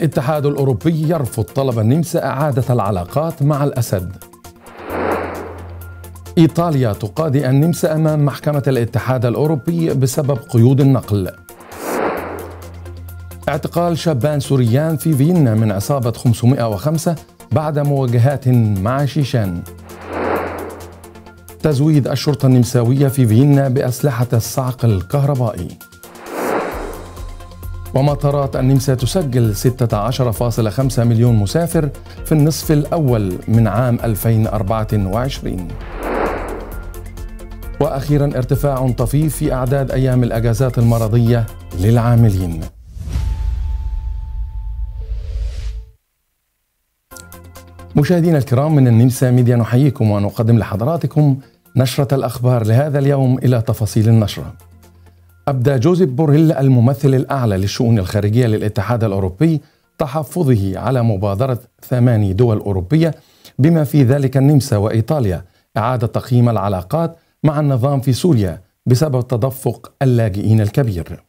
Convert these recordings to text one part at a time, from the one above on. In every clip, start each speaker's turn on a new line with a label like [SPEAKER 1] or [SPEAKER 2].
[SPEAKER 1] الاتحاد الأوروبي يرفض طلب النمسا إعادة العلاقات مع الأسد إيطاليا تقاضي النمسا أمام محكمة الاتحاد الأوروبي بسبب قيود النقل اعتقال شابان سوريان في فيينا من عصابة 505 بعد مواجهات مع شيشان تزويد الشرطة النمساوية في فيينا بأسلحة الصعق الكهربائي ومطارات النمسا تسجل 16.5 مليون مسافر في النصف الأول من عام 2024 وأخيرا ارتفاع طفيف في أعداد أيام الأجازات المرضية للعاملين مشاهدينا الكرام من النمسا ميديا نحييكم ونقدم لحضراتكم نشرة الأخبار لهذا اليوم إلى تفاصيل النشرة أبدى جوزيف بوريل الممثل الأعلى للشؤون الخارجية للاتحاد الأوروبي تحفظه على مبادرة ثماني دول أوروبية بما في ذلك النمسا وإيطاليا إعادة تقييم العلاقات مع النظام في سوريا بسبب تدفق اللاجئين الكبير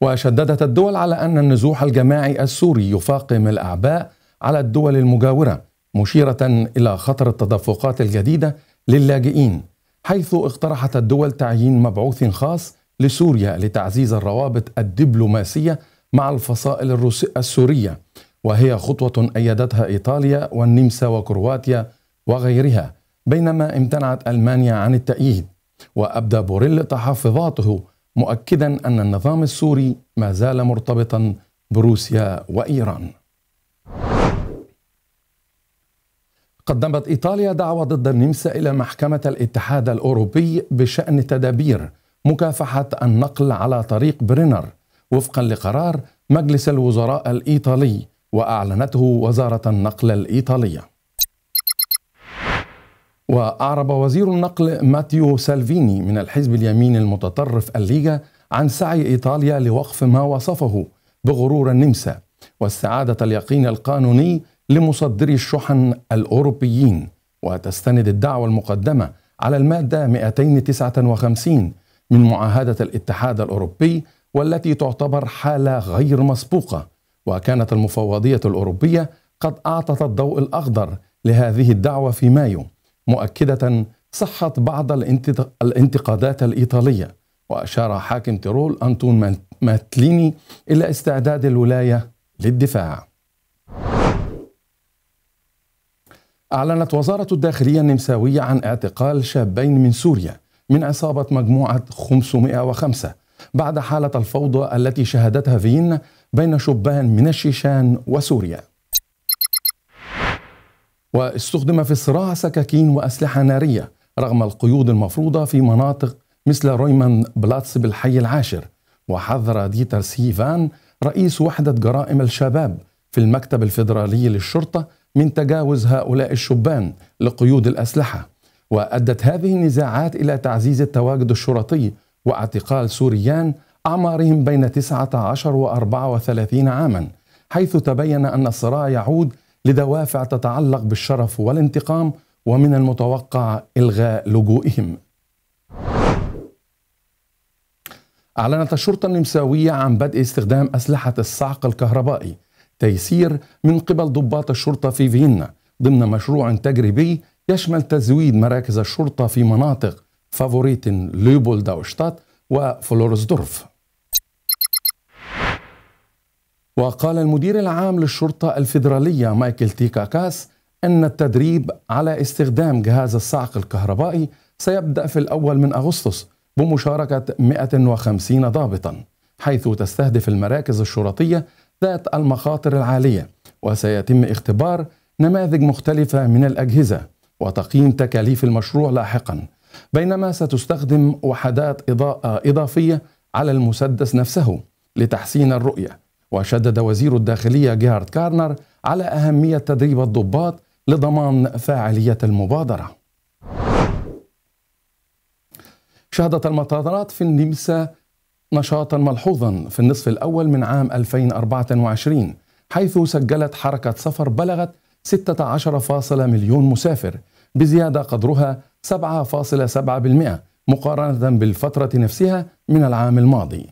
[SPEAKER 1] وشددت الدول على أن النزوح الجماعي السوري يفاقم الأعباء على الدول المجاورة مشيرة إلى خطر التدفقات الجديدة للاجئين حيث اقترحت الدول تعيين مبعوث خاص لسوريا لتعزيز الروابط الدبلوماسيه مع الفصائل السوريه وهي خطوه ايدتها ايطاليا والنمسا وكرواتيا وغيرها بينما امتنعت المانيا عن التأييد وابدى بوريل تحفظاته مؤكدا ان النظام السوري ما زال مرتبطا بروسيا وايران قدمت إيطاليا دعوى ضد النمسا إلى محكمة الاتحاد الأوروبي بشأن تدابير مكافحة النقل على طريق برينر وفقا لقرار مجلس الوزراء الإيطالي وأعلنته وزارة النقل الإيطالية وأعرب وزير النقل ماتيو سالفيني من الحزب اليمين المتطرف الليغا عن سعي إيطاليا لوقف ما وصفه بغرور النمسا واستعادة اليقين القانوني لمصدري الشحن الأوروبيين وتستند الدعوة المقدمة على المادة 259 من معاهدة الاتحاد الأوروبي والتي تعتبر حالة غير مسبوقة وكانت المفوضية الأوروبية قد أعطت الضوء الأخضر لهذه الدعوة في مايو مؤكدة صحة بعض الانتقادات الإيطالية وأشار حاكم تيرول أنتون ماتليني إلى استعداد الولاية للدفاع أعلنت وزارة الداخلية النمساوية عن اعتقال شابين من سوريا من عصابة مجموعة 505 بعد حالة الفوضى التي شهدتها فين بين شبان من الشيشان وسوريا. واستخدم في الصراع سكاكين وأسلحة نارية رغم القيود المفروضة في مناطق مثل رويمان بلاتس بالحي العاشر وحذر ديتر سيفان رئيس وحدة جرائم الشباب في المكتب الفيدرالي للشرطة من تجاوز هؤلاء الشبان لقيود الاسلحه وادت هذه النزاعات الى تعزيز التواجد الشرطي واعتقال سوريان اعمارهم بين 19 و 34 عاما حيث تبين ان الصراع يعود لدوافع تتعلق بالشرف والانتقام ومن المتوقع الغاء لجوئهم. اعلنت الشرطه النمساويه عن بدء استخدام اسلحه الصعق الكهربائي تيسير من قبل ضباط الشرطة في فيينا ضمن مشروع تجريبي يشمل تزويد مراكز الشرطة في مناطق فافوريتن لوبولداوشتات وفلورسدورف وقال المدير العام للشرطة الفيدرالية مايكل تيكاكاس أن التدريب على استخدام جهاز الصعق الكهربائي سيبدأ في الأول من أغسطس بمشاركة 150 ضابطا حيث تستهدف المراكز الشرطية ذات المخاطر العالية وسيتم اختبار نماذج مختلفة من الأجهزة وتقييم تكاليف المشروع لاحقا بينما ستستخدم وحدات إضاءة إضافية على المسدس نفسه لتحسين الرؤية وشدد وزير الداخلية جيهارد كارنر على أهمية تدريب الضباط لضمان فاعلية المبادرة شهدت المطارات في النمسا نشاطا ملحوظا في النصف الأول من عام 2024 حيث سجلت حركة سفر بلغت 16. مليون مسافر بزيادة قدرها 7.7% مقارنة بالفترة نفسها من العام الماضي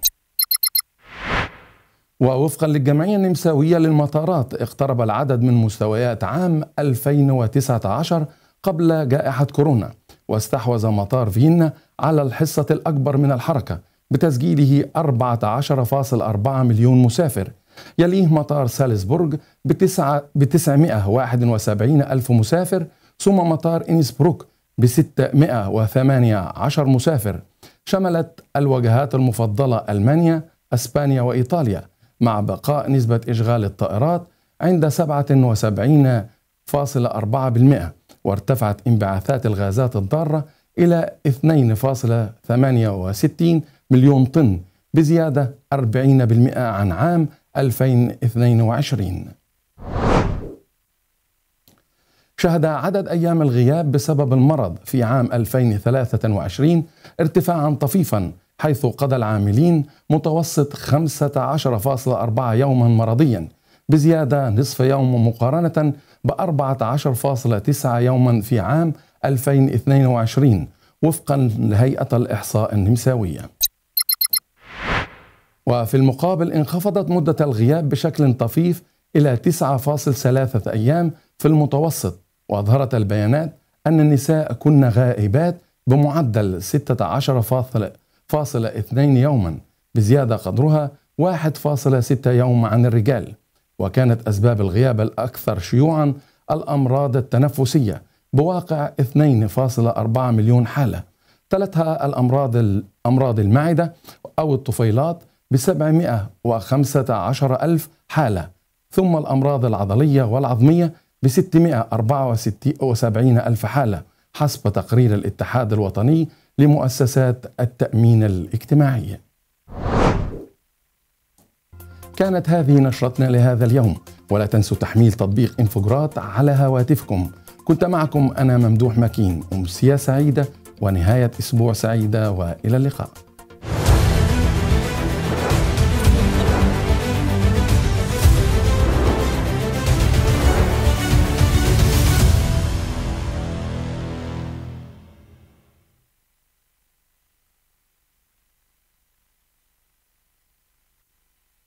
[SPEAKER 1] ووفقا للجمعية النمساوية للمطارات اقترب العدد من مستويات عام 2019 قبل جائحة كورونا واستحوذ مطار فيينا على الحصة الأكبر من الحركة بتسجيله 14.4 مليون مسافر يليه مطار سالزبورغ ب 971 ألف مسافر ثم مطار إنسبروك ب 618 مسافر شملت الوجهات المفضلة ألمانيا أسبانيا وإيطاليا مع بقاء نسبة إشغال الطائرات عند 77.4% وارتفعت انبعاثات الغازات الضارة إلى 2.68 مليون طن بزيادة 40% عن عام 2022 شهد عدد أيام الغياب بسبب المرض في عام 2023 ارتفاعا طفيفا حيث قضى العاملين متوسط 15.4 يوما مرضيا بزيادة نصف يوم مقارنة ب 14.9 يوما في عام 2022 وفقا لهيئة الإحصاء النمساوية وفي المقابل انخفضت مدة الغياب بشكل طفيف إلى 9.3 أيام في المتوسط وأظهرت البيانات أن النساء كن غائبات بمعدل 16.2 يوما بزيادة قدرها 1.6 يوم عن الرجال وكانت أسباب الغياب الأكثر شيوعا الأمراض التنفسية بواقع 2.4 مليون حالة تلتها الأمراض الأمراض المعدة أو الطفيلات 715 ألف حالة ثم الأمراض العضلية والعظمية ب 674 ألف حالة حسب تقرير الاتحاد الوطني لمؤسسات التأمين الاجتماعي كانت هذه نشرتنا لهذا اليوم ولا تنسوا تحميل تطبيق انفجرات على هواتفكم كنت معكم أنا ممدوح مكين أمسية سعيدة ونهاية أسبوع سعيدة وإلى اللقاء